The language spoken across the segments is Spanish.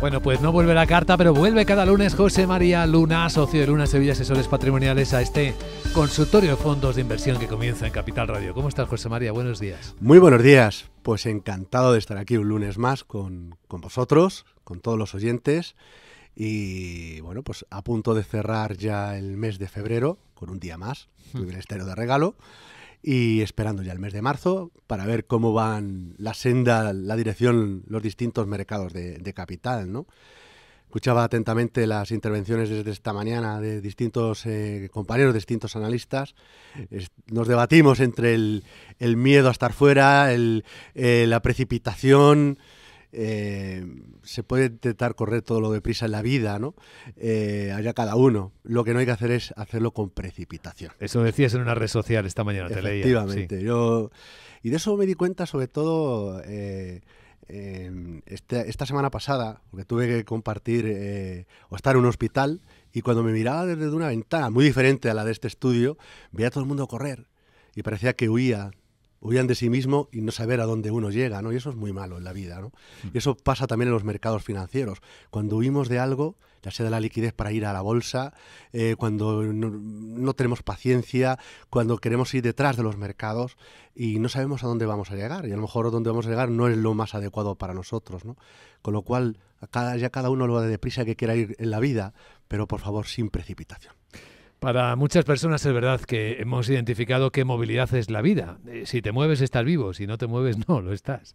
Bueno, pues no vuelve la carta, pero vuelve cada lunes José María Luna, socio de Luna Sevilla Asesores Patrimoniales, a este consultorio de fondos de inversión que comienza en Capital Radio. ¿Cómo estás, José María? Buenos días. Muy buenos días. Pues encantado de estar aquí un lunes más con, con vosotros, con todos los oyentes. Y bueno, pues a punto de cerrar ya el mes de febrero, con un día más, hmm. el ministerio de regalo y esperando ya el mes de marzo para ver cómo van la senda, la dirección, los distintos mercados de, capital, ¿no? Escuchaba atentamente las intervenciones desde esta mañana de distintos eh, compañeros, distintos analistas. nos debatimos entre el, miedo a estar fuera, el, eh, la precipitación, eh, se puede intentar correr todo lo de prisa en la vida, ¿no? Eh, allá cada uno. Lo que no hay que hacer es hacerlo con precipitación. Eso decías en una red social esta mañana, te leí. Efectivamente. Yo, y de eso me di cuenta sobre todo... Eh, este, esta semana pasada, porque tuve que compartir eh, o estar en un hospital, y cuando me miraba desde una ventana muy diferente a la de este estudio, veía a todo el mundo correr y parecía que huía huían de sí mismo y no saber a dónde uno llega, ¿no? Y eso es muy malo en la vida, ¿no? Hmm. Y eso pasa también en los mercados financieros. Cuando huimos de algo, ya sea de la liquidez para ir a la bolsa, eh, cuando no, tenemos paciencia, cuando queremos ir detrás de los mercados y no sabemos a dónde vamos a llegar. Y a lo mejor dónde vamos a llegar no es lo más adecuado para nosotros, ¿no? Con lo cual, cada, ya cada uno lo de deprisa que quiera ir en la vida, pero por favor, sin precipitación. Para muchas personas es verdad que hemos identificado que movilidad es la vida. Eh, si te mueves estás vivo, si no te mueves no lo estás.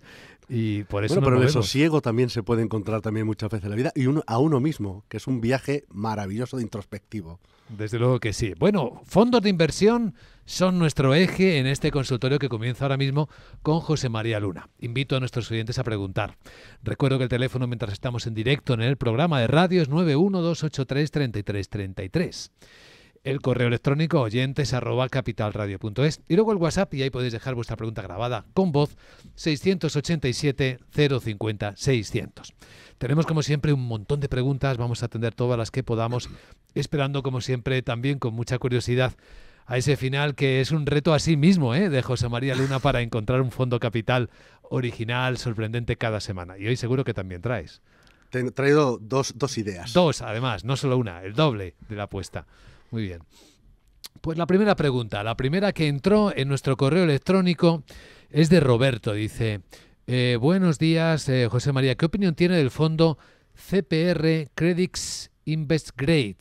Y por eso pero el sosiego también se puede encontrar también muchas veces en la vida y a uno mismo, que es un viaje maravilloso de introspectivo. Desde luego que sí. Bueno, fondos de inversión son nuestro eje en este consultorio que comienza ahora mismo con José María Luna. Invito a nuestros oyentes a preguntar. Recuerdo que el teléfono mientras estamos en directo en el programa de radio es 912833333 el correo electrónico oyentes arroba capitalradio.es y luego el WhatsApp y ahí podéis dejar vuestra pregunta grabada con voz 687 050 600. Tenemos como siempre un montón de preguntas, vamos a atender todas las que podamos, esperando como siempre también con mucha curiosidad a ese final que es un reto a sí mismo ¿eh? de José María Luna para encontrar un fondo capital original, sorprendente cada semana. Y hoy seguro que también traes. Te he traído dos, dos ideas. Dos, además, no solo una, el doble de la apuesta. Muy bien. Pues la primera pregunta, la primera que entró en nuestro correo electrónico es de Roberto. Dice, eh, buenos días, eh, José María, ¿qué opinión tiene del fondo CPR Credits Invest Grade?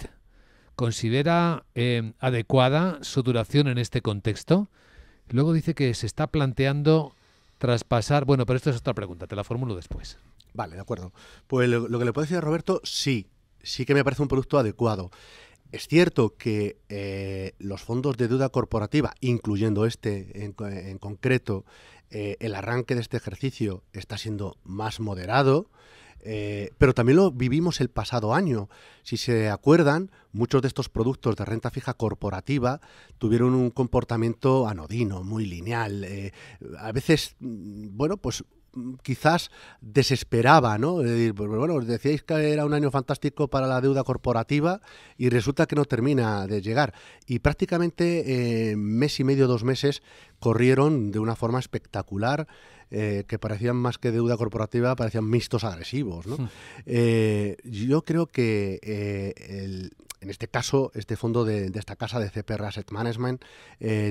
¿Considera eh, adecuada su duración en este contexto? Luego dice que se está planteando traspasar... Bueno, pero esto es otra pregunta, te la formulo después. Vale, de acuerdo. Pues lo, lo que le puedo decir a Roberto, sí, sí que me parece un producto adecuado. Es cierto que eh, los fondos de deuda corporativa, incluyendo este en, concreto, eh, el arranque de este ejercicio está siendo más moderado, eh, pero también lo vivimos el pasado año. Si se acuerdan, muchos de estos productos de renta fija corporativa tuvieron un comportamiento anodino, muy lineal. a veces, mm, bueno, pues Mm, quizás desesperaba, ¿no? decir, pues, pues, bueno, decíais que era un año fantástico para la deuda corporativa y resulta que no termina de llegar. Y prácticamente eh, mes y medio, dos meses, corrieron de una forma espectacular, eh, que parecían más que deuda corporativa, parecían mixtos agresivos, ¿no? Hmm. Eh, yo creo que en este caso, este fondo de, de, esta casa de CPR Asset Management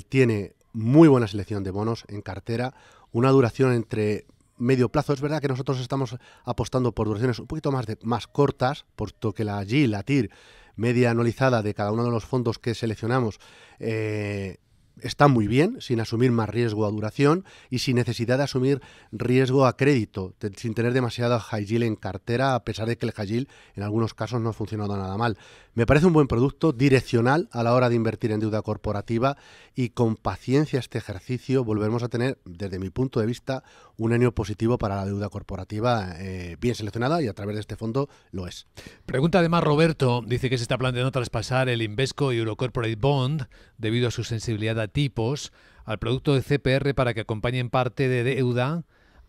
tiene muy buena selección de bonos en cartera, una duración entre medio plazo. Es verdad que nosotros estamos apostando por duraciones un poquito más, más cortas, puesto que la GIL, la TIR, media anualizada de cada uno de los fondos que seleccionamos, eh, está muy bien, sin asumir más riesgo a duración y sin necesidad de asumir riesgo a crédito, sin tener demasiado high en cartera, a pesar de que el high en algunos casos no ha funcionado nada mal. Me parece un buen producto, direccional a la hora de invertir en deuda corporativa y con paciencia este ejercicio volvemos a tener, desde mi punto de vista, un año positivo para la deuda corporativa eh, bien seleccionada y a través de este fondo lo es. Pregunta además Roberto, dice que se está planteando traspasar el Invesco Euro Corporate Bond debido a su sensibilidad a tipos al producto de CPR para que acompañen parte de deuda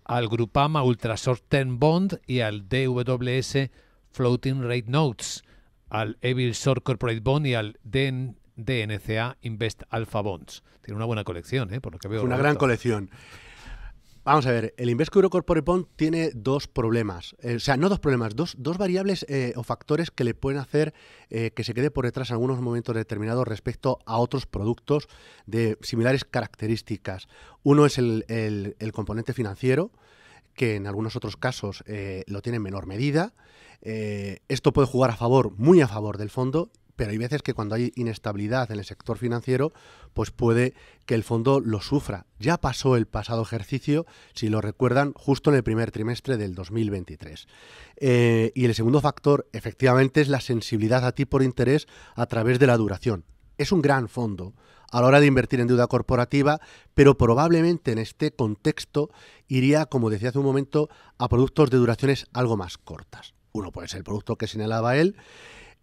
al Grupama Ultra Short Term Bond y al DWS Floating Rate Notes, al Evil Short Corporate Bond y al DN DNCA Invest Alpha Bonds. Tiene una buena colección, ¿eh? por lo que veo. Una gran colección. Vamos a ver, el Invesco eurocorporate tiene dos problemas, eh, o sea, no dos problemas, dos, variables eh, o factores que le pueden hacer eh, que se quede por detrás en algunos momentos determinados respecto a otros productos de similares características. Uno es el, el componente financiero, que en algunos otros casos lo tiene en menor medida. esto puede jugar a favor, muy a favor del fondo, pero hay veces que cuando hay inestabilidad en el sector financiero, pues puede que el fondo lo sufra. Ya pasó el pasado ejercicio, si lo recuerdan, justo en el primer trimestre del 2023. Eh, y el segundo factor, efectivamente, es la sensibilidad a tipo de interés a través de la duración. Es un gran fondo a la hora de invertir en deuda corporativa, pero probablemente en este contexto iría, como decía hace un momento, a productos de duraciones algo más cortas. Uno puede ser el producto que señalaba él,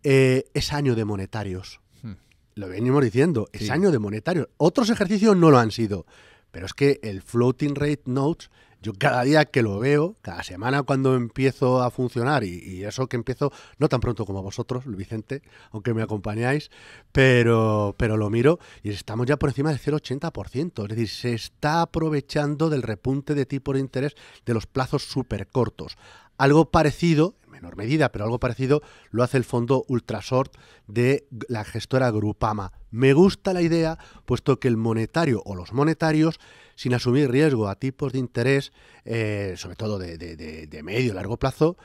eh, es año de monetarios. Hmm. Lo venimos diciendo, es año de monetarios. Otros ejercicios no lo han sido, pero es que el floating rate notes, yo cada día que lo veo, cada semana cuando empiezo a funcionar, y, eso que empiezo, no tan pronto como vosotros, Vicente, aunque me acompañáis, pero, pero lo miro y estamos ya por encima del 0,80%. Es decir, se está aprovechando del repunte de tipo de interés de los plazos súper cortos. Algo parecido, menor medida, pero algo parecido lo hace el fondo Ultrasort de la gestora Grupama. Me gusta la idea, puesto que el monetario o los monetarios, sin asumir riesgo a tipos de interés, eh, sobre todo de, medio y largo plazo,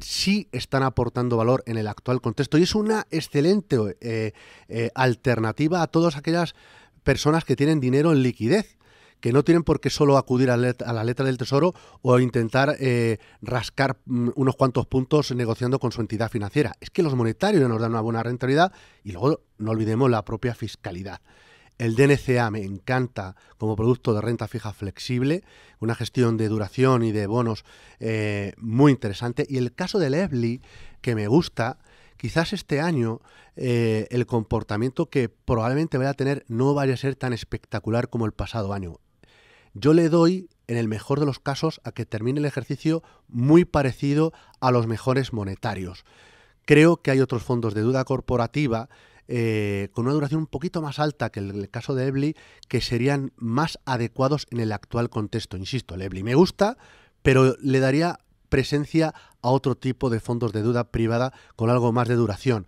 sí están aportando valor en el actual contexto y es una excelente eh, eh, alternativa a todas aquellas personas que tienen dinero en liquidez que no tienen por qué solo acudir a, la letra del Tesoro o intentar eh, rascar mm, unos cuantos puntos negociando con su entidad financiera. Es que los monetarios nos dan una buena rentabilidad y luego no olvidemos la propia fiscalidad. El DNCA me encanta como producto de renta fija flexible, una gestión de duración y de bonos eh, muy interesante. Y el caso del EBLI, que me gusta, quizás este año eh, el comportamiento que probablemente vaya a tener no vaya a ser tan espectacular como el pasado año yo le doy, en el mejor de los casos, a que termine el ejercicio muy parecido a los mejores monetarios. Creo que hay otros fondos de deuda corporativa eh, con una duración un poquito más alta que el, el, caso de Ebly, que serían más adecuados en el actual contexto. Insisto, el Ebly me gusta, pero le daría presencia a otro tipo de fondos de deuda privada con algo más de duración.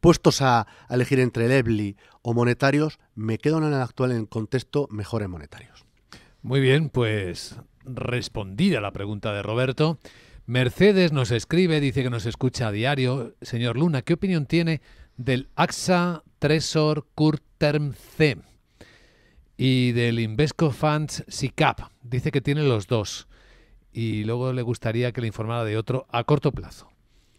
Puestos a, elegir entre el o monetarios, me quedo en el actual en contexto mejores monetarios. Muy bien, pues respondida la pregunta de Roberto. Mercedes nos escribe, dice que nos escucha a diario. Señor Luna, ¿qué opinión tiene del AXA Tresor Curterm C y del Invesco Funds SICAP? Dice que tiene los dos y luego le gustaría que le informara de otro a corto plazo.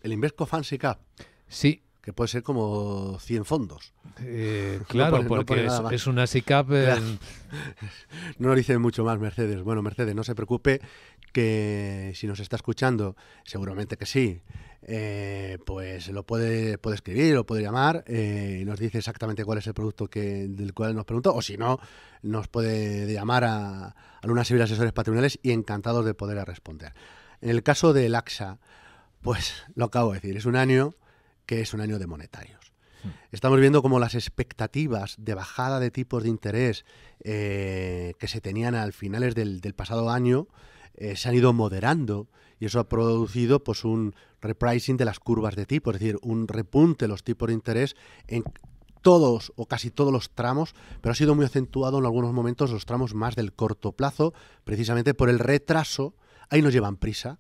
¿El Invesco Funds SICAP? Sí, que puede ser como 100 fondos. Eh, claro, porque es, una SICAP. Eh, no no dice mucho más, Mercedes. Bueno, Mercedes, no se preocupe que si nos está escuchando, seguramente que sí, eh, pues lo puede, escribir lo puede llamar nos dice exactamente cuál es el producto que, del cual nos preguntó. O si no, nos puede llamar a, algunas Luna Civil Asesores Patrimoniales y encantados de poder responder. En el caso del AXA, pues lo acabo de decir, es un año que es un año de monetarios. Hmm. Estamos viendo como las expectativas de bajada de tipos de interés eh, que se tenían al finales del, pasado año eh, se han ido moderando y eso ha producido pues un repricing de las curvas de tipos, es decir, un repunte de los tipos de interés en todos o casi todos los tramos, pero ha sido muy acentuado en algunos momentos los tramos más del corto plazo, precisamente por el retraso, ahí nos llevan prisa,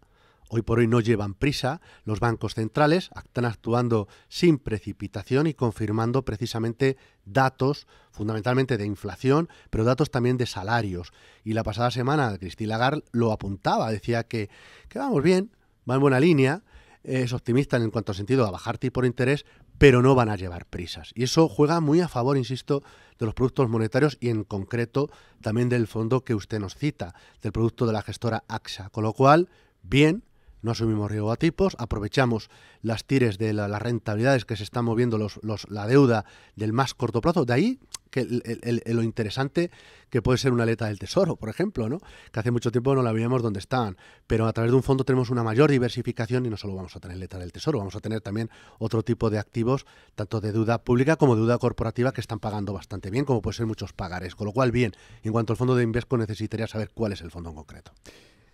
Hoy por hoy no llevan prisa, los bancos centrales están actuando sin precipitación y confirmando precisamente datos, fundamentalmente de inflación, pero datos también de salarios. Y la pasada semana Cristina Lagarde lo apuntaba, decía que, vamos bien, va en buena línea, es optimista en cuanto al sentido a bajar tipo de interés, pero no van a llevar prisas. Y eso juega muy a favor, insisto, de los productos monetarios y en concreto también del fondo que usted nos cita, del producto de la gestora AXA. Con lo cual, bien, no asumimos riesgo a tipos, aprovechamos las tires de las rentabilidades que se están moviendo los, los, la deuda del más corto plazo. De ahí que lo interesante que puede ser una aleta del tesoro, por ejemplo, ¿no? que hace mucho tiempo no la veíamos donde estaban, pero a través de un fondo tenemos una mayor diversificación y no solo vamos a tener letra del tesoro, vamos a tener también otro tipo de activos, tanto de deuda pública como de deuda corporativa, que están pagando bastante bien, como pueden ser muchos pagares, con lo cual bien, en cuanto al fondo de Invesco necesitaría saber cuál es el fondo en concreto.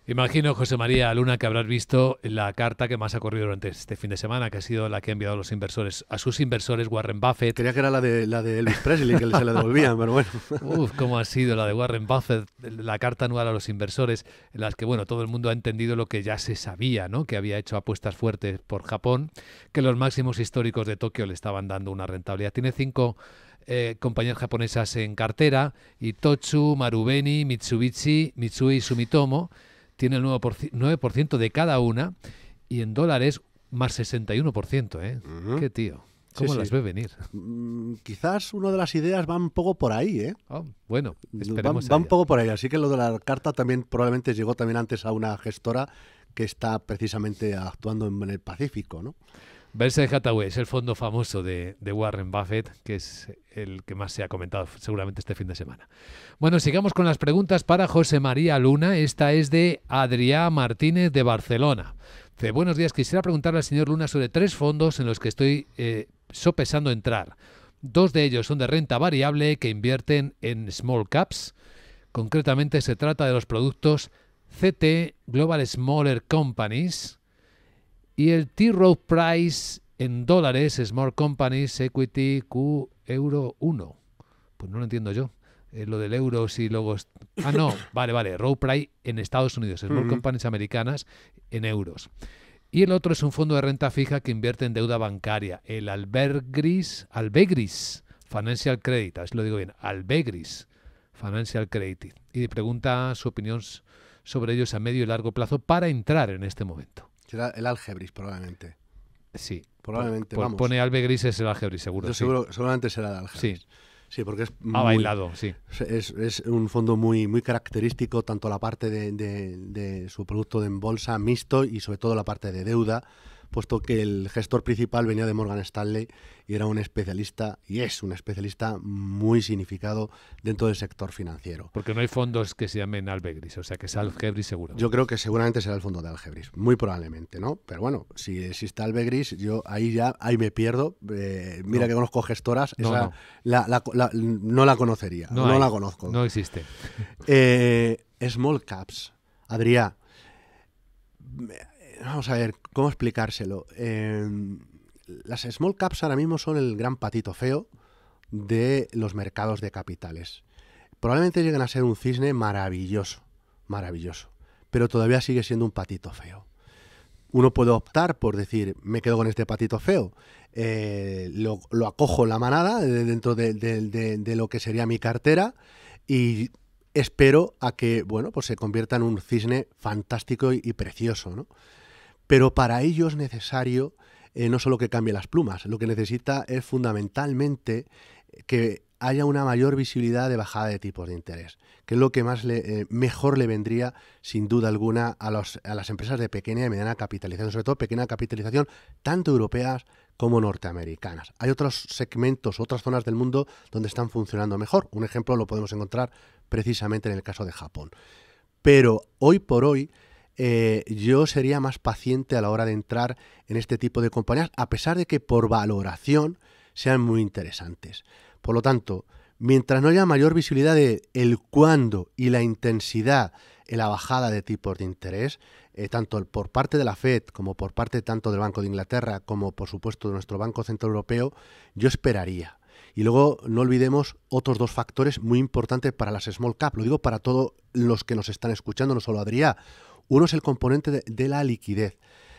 Imagino, José María Luna, que habrás visto la carta que más ha corrido durante este fin de semana, que ha sido la que ha enviado a los inversores, a sus inversores, Warren Buffett. Creía que era la de, la de Elvis Presley, que se la devolvían, pero bueno. Uf, cómo ha sido la de Warren Buffett, la carta anual a los inversores, en las que, bueno, todo el mundo ha entendido lo que ya se sabía, ¿no? Que había hecho apuestas fuertes por Japón, que los máximos históricos de Tokio le estaban dando una rentabilidad. Tiene cinco eh, compañías japonesas en cartera, Itochu, Marubeni, Mitsubishi, Mitsui y Sumitomo tiene el 9% de cada una y en dólares más 61%. ¿eh? Qué tío. ¿Cómo las ve venir? Mm, quizás una de las ideas va un poco por ahí, ¿eh? Oh, bueno, esperemos. va un poco por ahí, así que lo de la carta también probablemente llegó también antes a una gestora que está precisamente actuando en el Pacífico, ¿no? de Hathaway es el fondo famoso de, Warren Buffett, que es el que más se ha comentado seguramente este fin de semana. Bueno, sigamos con las preguntas para José María Luna. Esta es de Adrián Martínez de Barcelona. buenos días, quisiera preguntarle al señor Luna sobre tres fondos en los que estoy eh, sopesando entrar. Dos de ellos son de renta variable que invierten en small caps. Concretamente se trata de los productos CT Global Smaller Companies, y el T. Rowe Price en dólares, Small Companies, Equity, Q, Euro 1. Pues no lo entiendo yo. Eh, lo del euro, si luego... Ah, no, vale, vale. Row Price en Estados Unidos, Small mm. Companies americanas en euros. Y el otro es un fondo de renta fija que invierte en deuda bancaria, el Albergris, Albegris Financial Credit, a ver si lo digo bien, Albegris Financial Credit. Y pregunta su opinión sobre ellos a medio y largo plazo para entrar en este momento. Será el Algebris, probablemente. Sí. Probablemente, pone vamos. Pone es el Algebris, seguro. Yo seguramente será el Algebris. Sí. Sí, porque es. Ha bailado, sí. Es, un fondo muy, muy característico, tanto la parte de, su producto de bolsa mixto y sobre todo la parte de deuda, puesto que el gestor principal venía de Morgan Stanley y era un especialista, y es un especialista muy significado dentro del sector financiero. Porque no hay fondos que se llamen Albegris, o sea que es Algebris seguro. Yo creo que seguramente será el fondo de Algebris, muy probablemente, ¿no? Pero bueno, si existe Albegris, yo ahí ya, ahí me pierdo. Eh, mira que conozco gestoras, no, La, conocería, no, la conozco. No existe. Eh, small caps, Adrián vamos a ver, ¿cómo explicárselo? Em, las small caps ahora mismo son el gran patito feo de los mercados de capitales. Probablemente lleguen a ser un cisne maravilloso, maravilloso, pero todavía sigue siendo un patito feo. Uno puede optar por decir, me quedo con este patito feo, eh, lo, acojo en la manada dentro de, lo que sería mi cartera y espero a que, bueno, pues se convierta en un cisne fantástico y, y precioso, ¿no? Pero para ello es necesario eh, no solo que cambie las plumas, lo que necesita es fundamentalmente que haya una mayor visibilidad de bajada de tipos de interés, que es lo que más le, eh, mejor le vendría, sin duda alguna, a, a, las empresas de pequeña y mediana capitalización, sobre todo pequeña capitalización, tanto europeas como norteamericanas. Hay otros segmentos, otras zonas del mundo donde están funcionando mejor. Un ejemplo lo podemos encontrar precisamente en el caso de Japón. Pero hoy por hoy eh, yo sería más paciente a la hora de entrar en este tipo de compañías, a pesar de que por valoración sean muy interesantes. Por lo tanto, mientras no haya mayor visibilidad de el cuándo y la intensidad en la bajada de tipos de interés, eh, tanto por parte de la Fed como por parte tanto del Banco de Inglaterra como por supuesto de nuestro Banco Central Europeo, yo esperaría. Y luego no olvidemos otros dos factores muy importantes para las small cap, lo digo para todos los que nos están escuchando, no solo Adrián, uno es el componente de, la liquidez.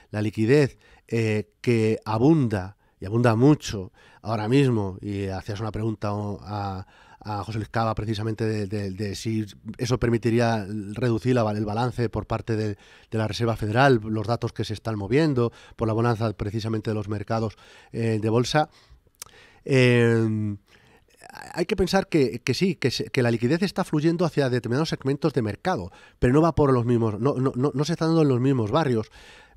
La liquidez eh, que abunda y abunda mucho ahora mismo, y hacías una pregunta a, José Luis Cava precisamente de, si eso permitiría reducir el balance por parte de, la Reserva Federal, los datos que se están moviendo, por la bonanza precisamente de los mercados eh, de bolsa. Em, hay que pensar que, sí, que, la liquidez está fluyendo hacia determinados segmentos de mercado, pero no va por los mismos, no, se está dando en los mismos barrios.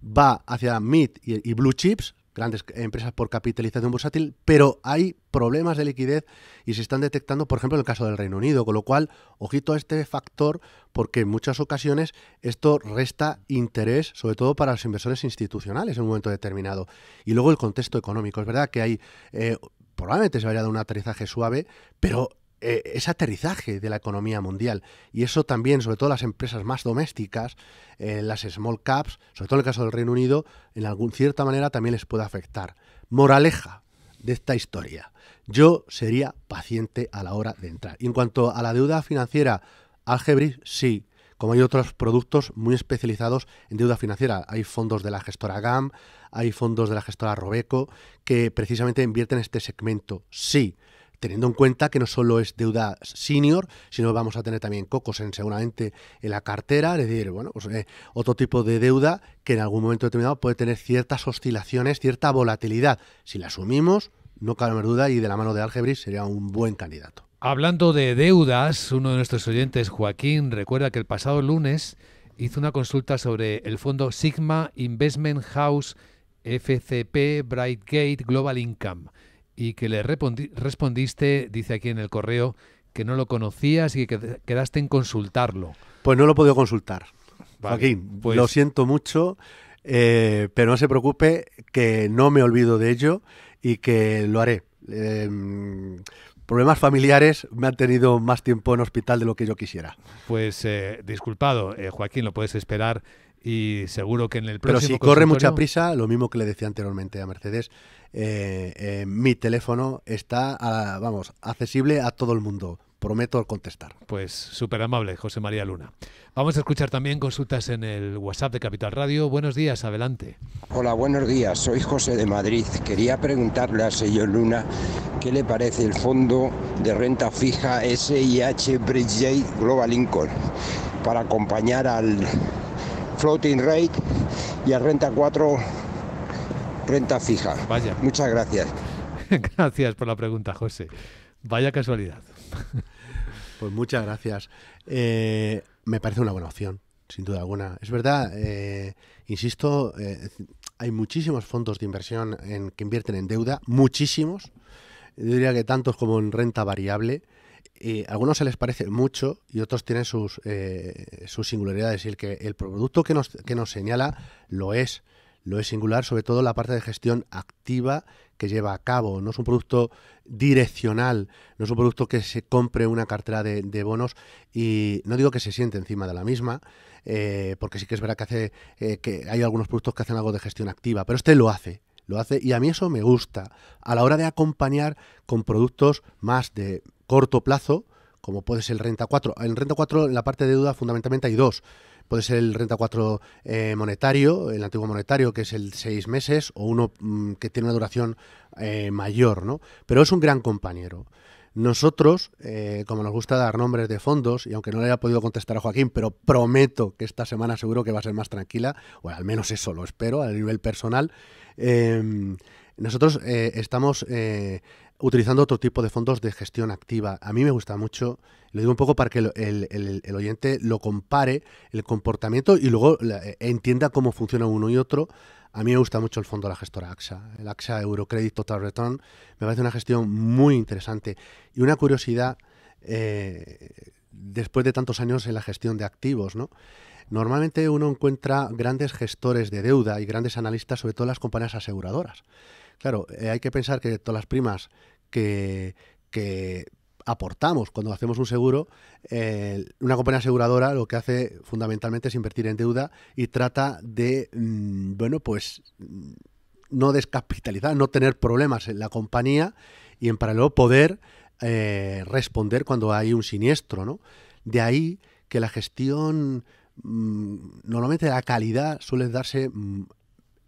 Va hacia mid y, blue chips, grandes empresas por capitalización bursátil, pero hay problemas de liquidez y se están detectando, por ejemplo, en el caso del Reino Unido, con lo cual, ojito a este factor, porque en muchas ocasiones esto resta interés, sobre todo para los inversores institucionales en un momento determinado. Y luego el contexto económico. Es verdad que hay eh, probablemente se vaya a un aterrizaje suave, pero ese eh, es aterrizaje de la economía mundial. Y eso también, sobre todo las empresas más domésticas, eh, las small caps, sobre todo en el caso del Reino Unido, en alguna cierta manera también les puede afectar. Moraleja de esta historia. Yo sería paciente a la hora de entrar. Y en cuanto a la deuda financiera, Algebris, sí, como hay otros productos muy especializados en deuda financiera. Hay fondos de la gestora GAM, hay fondos de la gestora Robeco, que precisamente invierten en este segmento. Sí, teniendo en cuenta que no solo es deuda senior, sino vamos a tener también cocos en, seguramente en la cartera, es decir, bueno, pues, eh, otro tipo de deuda que en algún momento determinado puede tener ciertas oscilaciones, cierta volatilidad. Si la asumimos, no cabe duda, y de la mano de Algebris sería un buen candidato. Hablando de deudas, uno de nuestros oyentes, Joaquín, recuerda que el pasado lunes hizo una consulta sobre el fondo Sigma Investment House FCP Brightgate Global Income y que le respondiste, dice aquí en el correo, que no lo conocías y que quedaste en consultarlo. Pues no lo he consultar. Joaquín, pues lo siento mucho, eh, pero no se preocupe que no me olvido de ello y que lo haré. Em, problemas familiares me han tenido más tiempo en hospital de lo que yo quisiera. Pues eh, disculpado, eh, Joaquín, lo puedes esperar y seguro que en el próximo. Pero si corre mucha prisa, lo mismo que le decía anteriormente a Mercedes, eh, eh, mi teléfono está, vamos, accesible a todo el mundo prometo contestar. Pues súper amable, José María Luna. Vamos a escuchar también consultas en el WhatsApp de Capital Radio. Buenos días, adelante. Hola, buenos días. Soy José de Madrid. Quería preguntarle a señor Luna qué le parece el fondo de renta fija SIH Bridge Global Income para acompañar al floating rate y al renta 4 renta fija. Vaya. Muchas gracias. Gracias por la pregunta, José. Vaya casualidad. Pues muchas gracias. Eh, me parece una buena opción, sin duda alguna. Es verdad, eh, insisto, eh, hay muchísimos fondos de inversión en, que invierten en deuda, muchísimos. Yo diría que tantos como en renta variable. algunos se les parece mucho y otros tienen sus, sus singularidades. el, que, el producto que nos, que nos señala lo es. Lo es singular, sobre todo la parte de gestión activa que lleva a cabo, no es un producto direccional, no es un producto que se compre una cartera de, bonos y no digo que se siente encima de la misma, eh, porque sí que es verdad que, hace, eh, que hay algunos productos que hacen algo de gestión activa, pero este lo hace, lo hace y a mí eso me gusta a la hora de acompañar con productos más de corto plazo, como puede ser el Renta 4. En Renta 4, en la parte de deuda, fundamentalmente hay dos. Puede ser el renta 4 eh, monetario, el antiguo monetario, que es el 6 meses, o uno mm, que tiene una duración eh, mayor, ¿no? Pero es un gran compañero. Nosotros, eh, como nos gusta dar nombres de fondos, y aunque no le haya podido contestar a Joaquín, pero prometo que esta semana seguro que va a ser más tranquila, o al menos eso lo espero a nivel personal, nosotros estamos utilizando otro tipo de fondos de gestión activa. A mí me gusta mucho, lo digo un poco para que el, oyente lo compare, el comportamiento y luego eh, entienda cómo funciona uno y otro. A mí me gusta mucho el fondo de la gestora AXA, el AXA Eurocredit Total Return. Me parece una gestión muy interesante. Y una curiosidad, eh, después de tantos años en la gestión de activos, ¿no? Normalmente uno encuentra grandes gestores de deuda y grandes analistas, sobre todo las compañías aseguradoras. Claro, eh, hay que pensar que todas las primas que, aportamos cuando hacemos un seguro, eh, una compañía aseguradora lo que hace fundamentalmente es invertir en deuda y trata de, mm, bueno, pues mm, no descapitalizar, no tener problemas en la compañía y en paralelo poder eh, responder cuando hay un siniestro, ¿no? De ahí que la gestión, mm, normalmente la calidad suele darse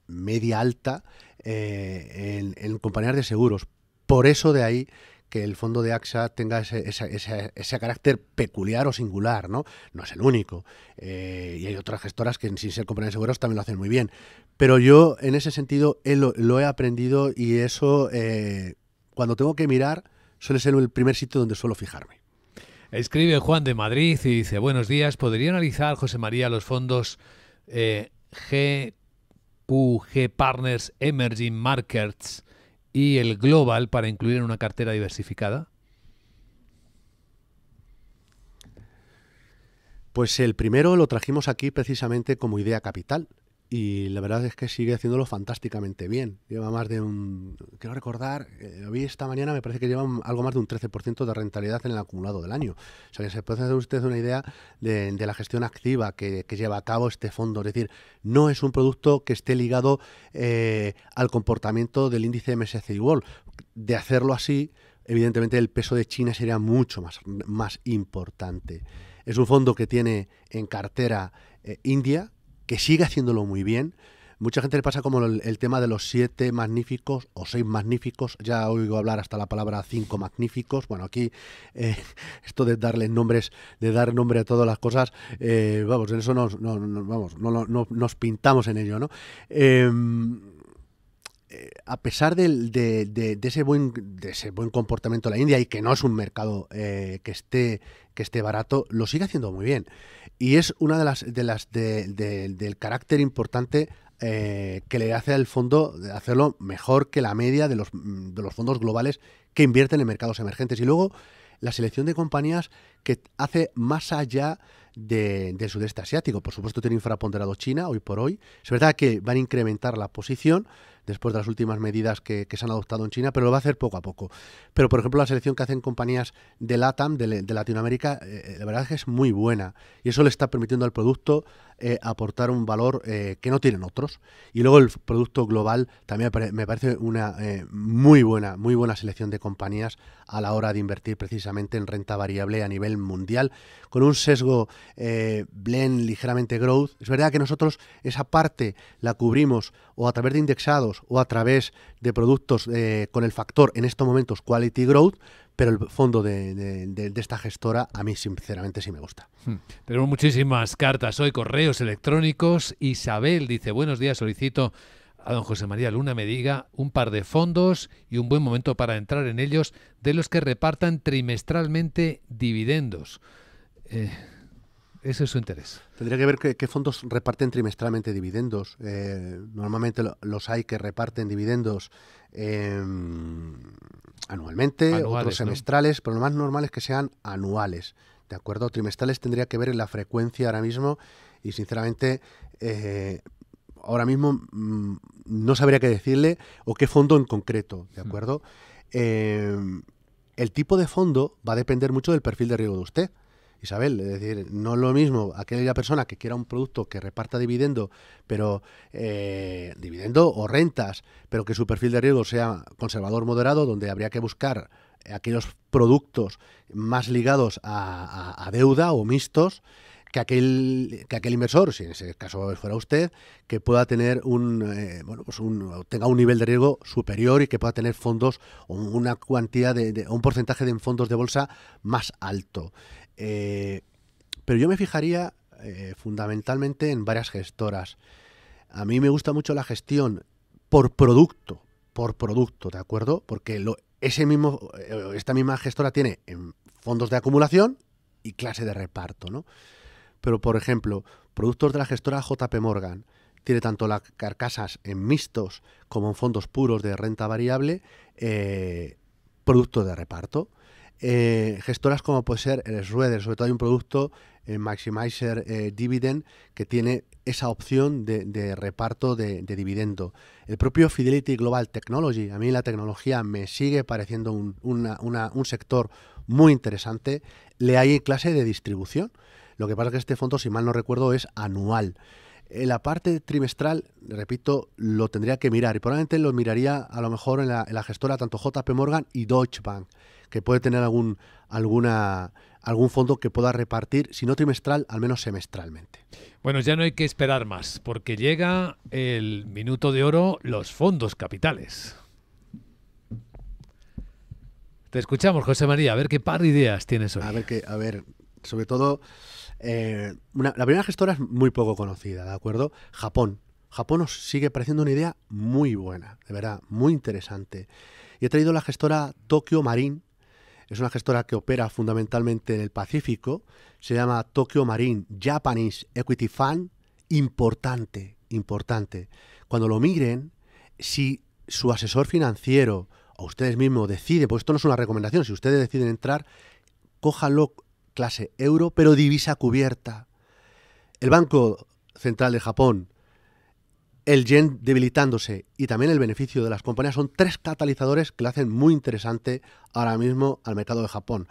media alta eh, en compañías de seguros, por eso de ahí que el fondo de AXA tenga ese, carácter peculiar o singular, ¿no? No es el único. Eh, y hay otras gestoras que sin ser compañías de seguros también lo hacen muy bien. Pero yo, en ese sentido, lo, he aprendido y eso, eh, cuando tengo que mirar, suele ser el primer sitio donde suelo fijarme. Escribe Juan de Madrid y dice, buenos días, ¿podría analizar, José María, los fondos GQG eh, Partners Emerging Markets y el global para incluir en una cartera diversificada? Pues el primero lo trajimos aquí precisamente como idea capital y la verdad es que sigue haciéndolo fantásticamente bien. Lleva más de un, quiero recordar, eh, lo vi esta mañana, me parece que lleva algo más de un 13% de rentabilidad en el acumulado del año. O sea que se puede hacer usted una idea de, la gestión activa que, lleva a cabo este fondo. Es decir, no es un producto que esté ligado eh, al comportamiento del índice MSCI World. De hacerlo así, evidentemente el peso de China sería mucho más, más importante. Es un fondo que tiene en cartera eh, India, que sigue haciéndolo muy bien. Mucha gente le pasa como el, tema de los siete magníficos o seis magníficos. Ya oigo hablar hasta la palabra cinco magníficos. Bueno, aquí eh, esto de darle nombres, de dar nombre a todas las cosas, eh, vamos, en eso nos, no, vamos, nos pintamos en ello, ¿no? Em, eh, a pesar de, de, de, ese buen, de ese buen comportamiento de la India y que no es un mercado que, esté, que esté barato, lo sigue haciendo muy bien. Y es una de las, de las de, del carácter importante eh, que le hace al fondo hacerlo mejor que la media de los, de los fondos globales que invierten en mercados emergentes. Y luego la selección de compañías que hace más allá del sudeste asiático. Por supuesto, tiene infraponderado China hoy por hoy. Es verdad que van a incrementar la posición después de las últimas medidas que, se han adoptado en China, pero lo va a hacer poco a poco. Pero, por ejemplo, la selección que hacen compañías de LATAM, de, Latinoamérica, eh, eh, la verdad es que es muy buena y eso le está permitiendo al producto eh, aportar un valor que no tienen otros. Y luego el producto global también me parece una muy buena, muy buena selección de compañías a la hora de invertir precisamente en renta variable a nivel mundial, con un sesgo eh, blend ligeramente growth. Es verdad que nosotros esa parte la cubrimos o a través de indexados o a través de productos eh, con el factor en estos momentos quality growth, pero el fondo de, esta gestora a mí sinceramente sí me gusta. Hmm. Tenemos muchísimas cartas hoy, correos electrónicos. Isabel dice, buenos días, solicito a don José María Luna me diga un par de fondos y un buen momento para entrar en ellos de los que repartan trimestralmente dividendos. Eh, ese es su interés. Tendría que ver qué, fondos reparten trimestralmente dividendos. Eh, normalmente los hay que reparten dividendos em, anualmente, otros semestrales, pero lo más normal es que sean anuales. ¿De acuerdo? Trimestrales tendría que ver en la frecuencia ahora mismo y sinceramente eh, ahora mismo mm, no sabría qué decirle o qué fondo en concreto, ¿de hmm. acuerdo? Eh, el tipo de fondo va a depender mucho del perfil de riesgo de usted. Isabel, es decir, no es lo mismo aquella persona que quiera un producto que reparta dividendo, pero eh, o rentas, pero que su perfil de riesgo sea conservador moderado, donde habría que buscar aquellos productos más ligados a deuda o mixtos, que aquel, que aquel inversor, si en ese caso fuera usted, que pueda tener un, eh, bueno, pues un, tenga un nivel de riesgo superior y que pueda tener fondos, una cuantía de, un porcentaje de fondos de bolsa más alto. Eh, pero yo me fijaría eh, fundamentalmente en varias gestoras. A mí me gusta mucho la gestión por producto, por producto, ¿de acuerdo? Porque lo, ese mismo, esta misma gestora tiene en em, fondos de acumulación y clase de reparto, ¿no? Pero, por ejemplo, productos de la gestora JP Morgan tiene tanto las carcasas en mixtos como en fondos puros de renta variable, eh, producto productos de reparto. Eh, gestoras como puede ser el Schroeder, sobre todo hay un producto, en eh, Maximizer Dividend, que tiene esa opción de, reparto de, dividendo. El propio Fidelity Global Technology, a mí la tecnología me sigue pareciendo un, un sector muy interesante, le hay clase de distribución. Lo que pasa es que este fondo, si mal no recuerdo, es anual. En la parte trimestral, repito, lo tendría que mirar y probablemente lo miraría a lo mejor en la, gestora tanto JP Morgan y Deutsche Bank, que puede tener algún, alguna, algún fondo que pueda repartir, si no trimestral, al menos semestralmente. Bueno, ya no hay que esperar más, porque llega el minuto de oro, los fondos capitales. Te escuchamos, José María, a ver qué par de ideas tienes hoy. a ver sobre todo eh, la primera gestora es muy poco conocida, ¿de acuerdo? Japón. Japón nos sigue pareciendo una idea muy buena, de verdad, muy interesante. Y he traído la gestora Tokyo Marine. Es una gestora que opera fundamentalmente en el Pacífico. Se llama Tokyo Marine Japanese Equity Fund. Importante, importante. Cuando lo miren, si su asesor financiero o ustedes mismos deciden, pues esto no es una recomendación, si ustedes deciden entrar, cójanlo clase euro, pero divisa cubierta. El Banco Central de Japón, el yen debilitándose y también el beneficio de las compañías son tres catalizadores que le hacen muy interesante ahora mismo al mercado de Japón.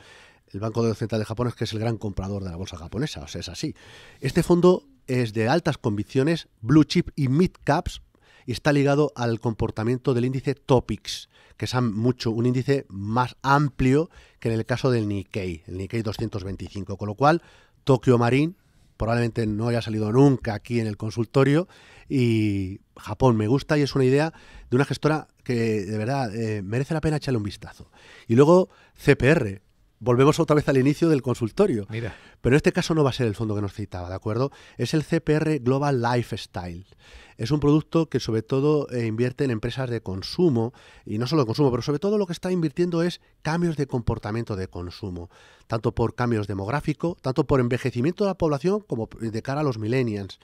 El Banco Central de Japón es que es el gran comprador de la bolsa japonesa, o sea, es así. Este fondo es de altas convicciones, blue chip y mid caps, y está ligado al comportamiento del índice Topics, que es mucho un índice más amplio que en el caso del Nikkei, el Nikkei 225, con lo cual Tokio Marine probablemente no haya salido nunca aquí en el consultorio y Japón me gusta y es una idea de una gestora que de verdad eh, merece la pena echarle un vistazo. Y luego CPR, volvemos otra vez al inicio del consultorio. Pero este caso no va a ser el fondo que nos citaba, ¿de acuerdo? Es el CPR Global Lifestyle. Es un producto que sobre todo eh, invierte en empresas de consumo, y no solo de consumo, pero sobre todo lo que está invirtiendo es cambios de comportamiento de consumo, tanto por cambios demográficos, tanto por envejecimiento de la población como de cara a los millennials.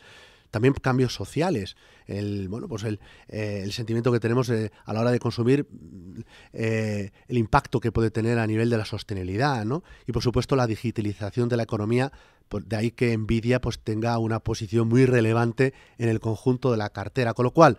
También cambios sociales, el, bueno, pues el, eh, sentimiento que tenemos eh, a la hora de consumir, mm, eh, el impacto que puede tener a nivel de la sostenibilidad, ¿no? Y por supuesto la digitalización de la economía, pues, de ahí que Nvidia pues, tenga una posición muy relevante en el conjunto de la cartera. Con lo cual,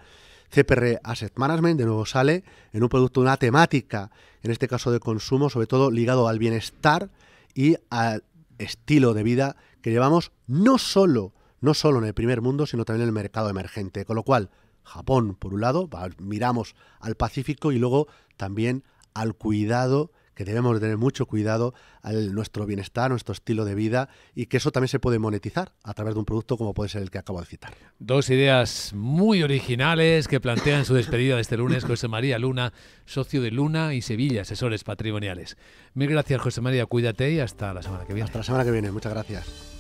CPR Asset Management de nuevo sale en un producto, una temática, en este caso de consumo, sobre todo ligado al bienestar y al estilo de vida que llevamos no solo no solo en el primer mundo, sino también en el mercado emergente. Con lo cual, Japón, por un lado, miramos al Pacífico y luego también al cuidado que debemos tener mucho cuidado al nuestro bienestar, nuestro estilo de vida y que eso también se puede monetizar a través de un producto como puede ser el que acabo de citar. Dos ideas muy originales que plantean su despedida de este lunes José María Luna, socio de Luna y Sevilla, asesores patrimoniales. Mil gracias José María, cuídate y hasta la semana que viene. Hasta la semana que viene, muchas gracias.